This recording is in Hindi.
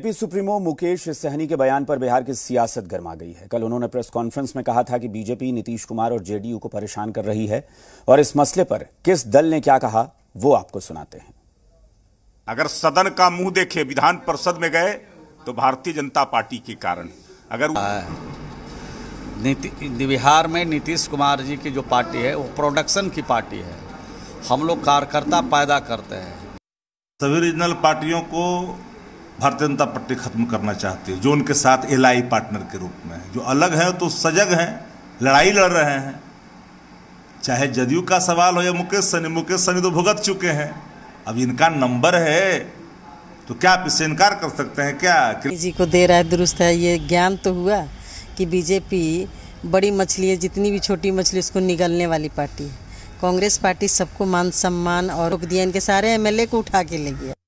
बीजेपी सुप्रीमो मुकेश सहनी के बयान पर बिहार की सियासत गर्मा गई है कल उन्होंने प्रेस कॉन्फ्रेंस में कहा था कि बीजेपी नीतीश कुमार और जेडीयू को परेशान कर रही है और इस मसले पर किस दल ने क्या कहा वो आपको सुनाते हैं अगर सदन का मुंह देखे विधान परिषद में गए तो भारतीय जनता पार्टी के कारण अगर बिहार में नीतीश कुमार जी की जो पार्टी है वो प्रोडक्शन की पार्टी है हम लोग कार्यकर्ता पैदा करते हैं सभी रीजनल पार्टियों को भारतीय जनता पार्टी खत्म करना चाहती है जो उनके साथ एल पार्टनर के रूप में है जो अलग हैं तो सजग हैं लड़ाई लड़ रहे हैं चाहे जदयू का सवाल हो या मुकेश सनी मुकेश सनी तो भुगत चुके हैं अब इनका नंबर है तो क्या आप इससे इनकार कर सकते हैं क्या जी को दे रहा है दुरुस्त है ये ज्ञान तो हुआ कि बीजेपी बड़ी मछली है जितनी भी छोटी मछली उसको निगलने वाली पार्टी है कांग्रेस पार्टी सबको मान सम्मान और रुक दिया इनके सारे एमएलए को उठा के ले गया